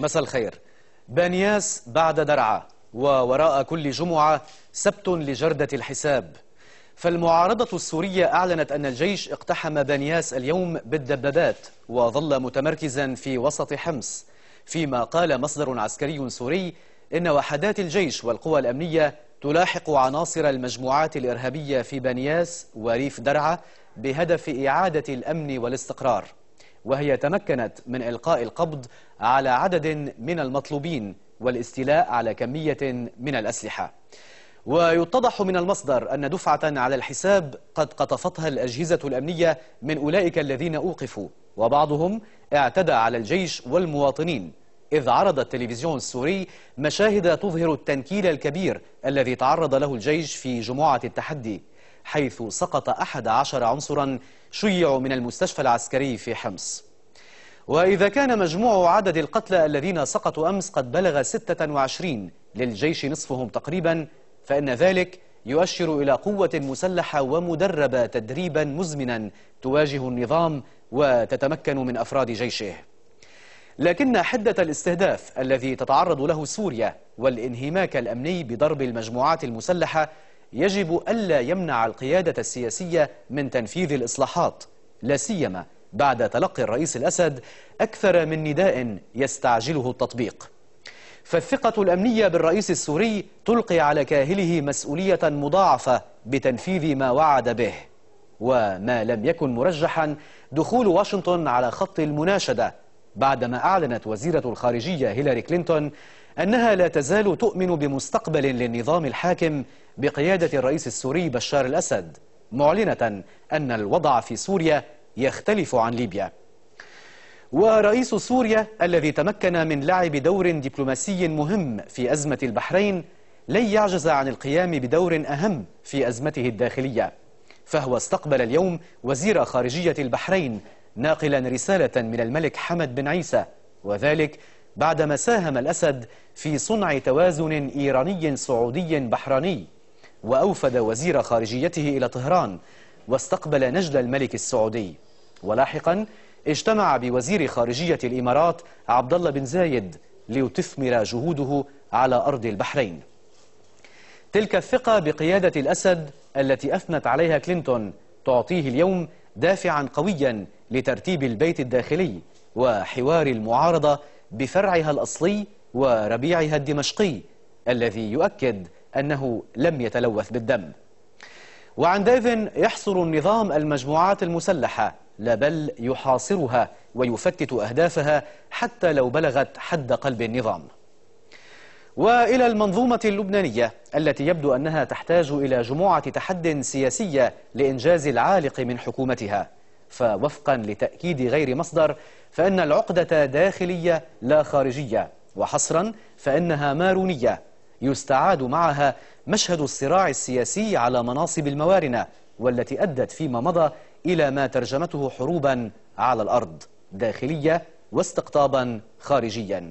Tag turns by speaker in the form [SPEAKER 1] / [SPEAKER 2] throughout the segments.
[SPEAKER 1] مساء الخير بانياس بعد درعا ووراء كل جمعة سبت لجردة الحساب فالمعارضة السورية أعلنت أن الجيش اقتحم بانياس اليوم بالدبابات وظل متمركزا في وسط حمص فيما قال مصدر عسكري سوري إن وحدات الجيش والقوى الأمنية تلاحق عناصر المجموعات الإرهابية في بانياس وريف درعا بهدف إعادة الأمن والاستقرار وهي تمكنت من إلقاء القبض على عدد من المطلوبين والاستيلاء على كمية من الأسلحة ويتضح من المصدر أن دفعة على الحساب قد قطفتها الأجهزة الأمنية من أولئك الذين أوقفوا وبعضهم اعتدى على الجيش والمواطنين إذ عرض التلفزيون السوري مشاهد تظهر التنكيل الكبير الذي تعرض له الجيش في جمعة التحدي حيث سقط أحد عشر عنصرا شيعوا من المستشفى العسكري في حمص وإذا كان مجموع عدد القتلى الذين سقطوا أمس قد بلغ 26 للجيش نصفهم تقريبا فإن ذلك يؤشر إلى قوة مسلحة ومدربة تدريبا مزمنا تواجه النظام وتتمكن من أفراد جيشه لكن حدة الاستهداف الذي تتعرض له سوريا والانهماك الأمني بضرب المجموعات المسلحة يجب ألا يمنع القيادة السياسية من تنفيذ الإصلاحات لا سيما بعد تلقي الرئيس الأسد أكثر من نداء يستعجله التطبيق فالثقة الأمنية بالرئيس السوري تلقي على كاهله مسؤولية مضاعفة بتنفيذ ما وعد به وما لم يكن مرجحا دخول واشنطن على خط المناشدة بعدما أعلنت وزيرة الخارجية هيلاري كلينتون أنها لا تزال تؤمن بمستقبل للنظام الحاكم بقيادة الرئيس السوري بشار الأسد معلنة أن الوضع في سوريا يختلف عن ليبيا ورئيس سوريا الذي تمكن من لعب دور دبلوماسي مهم في أزمة البحرين لن يعجز عن القيام بدور أهم في أزمته الداخلية فهو استقبل اليوم وزير خارجية البحرين ناقلا رسالة من الملك حمد بن عيسى وذلك بعدما ساهم الأسد في صنع توازن إيراني سعودي بحراني وأوفد وزير خارجيته إلى طهران واستقبل نجد الملك السعودي ولاحقا اجتمع بوزير خارجية الإمارات عبد الله بن زايد لتثمر جهوده على أرض البحرين تلك الثقة بقيادة الأسد التي أثنت عليها كلينتون تعطيه اليوم دافعا قويا لترتيب البيت الداخلي وحوار المعارضة بفرعها الأصلي وربيعها الدمشقي الذي يؤكد أنه لم يتلوث بالدم وعندئذ يحصر النظام المجموعات المسلحة لا بل يحاصرها ويفتت أهدافها حتى لو بلغت حد قلب النظام وإلى المنظومة اللبنانية التي يبدو أنها تحتاج إلى جموعة تحد سياسية لإنجاز العالق من حكومتها فوفقا لتأكيد غير مصدر فإن العقدة داخلية لا خارجية وحصرا فإنها مارونية يستعاد معها مشهد الصراع السياسي على مناصب الموارنة والتي أدت فيما مضى إلى ما ترجمته حروبا على الأرض داخلية واستقطابا خارجيا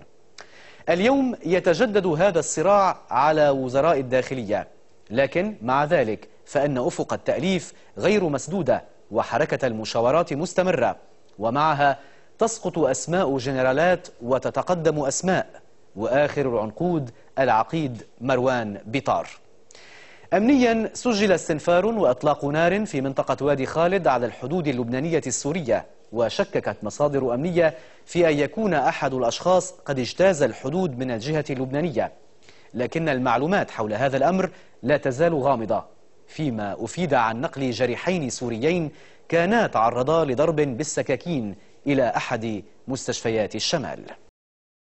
[SPEAKER 1] اليوم يتجدد هذا الصراع على وزراء الداخلية لكن مع ذلك فإن أفق التأليف غير مسدودة وحركة المشاورات مستمرة ومعها تسقط أسماء جنرالات وتتقدم أسماء وآخر العنقود العقيد مروان بطار أمنيا سجل استنفار وأطلاق نار في منطقة وادي خالد على الحدود اللبنانية السورية وشككت مصادر أمنية في أن يكون أحد الأشخاص قد اجتاز الحدود من الجهة اللبنانية لكن المعلومات حول هذا الأمر لا تزال غامضة فيما أفيد عن نقل جريحين سوريين كانا تعرضا لضرب بالسكاكين إلى أحد مستشفيات الشمال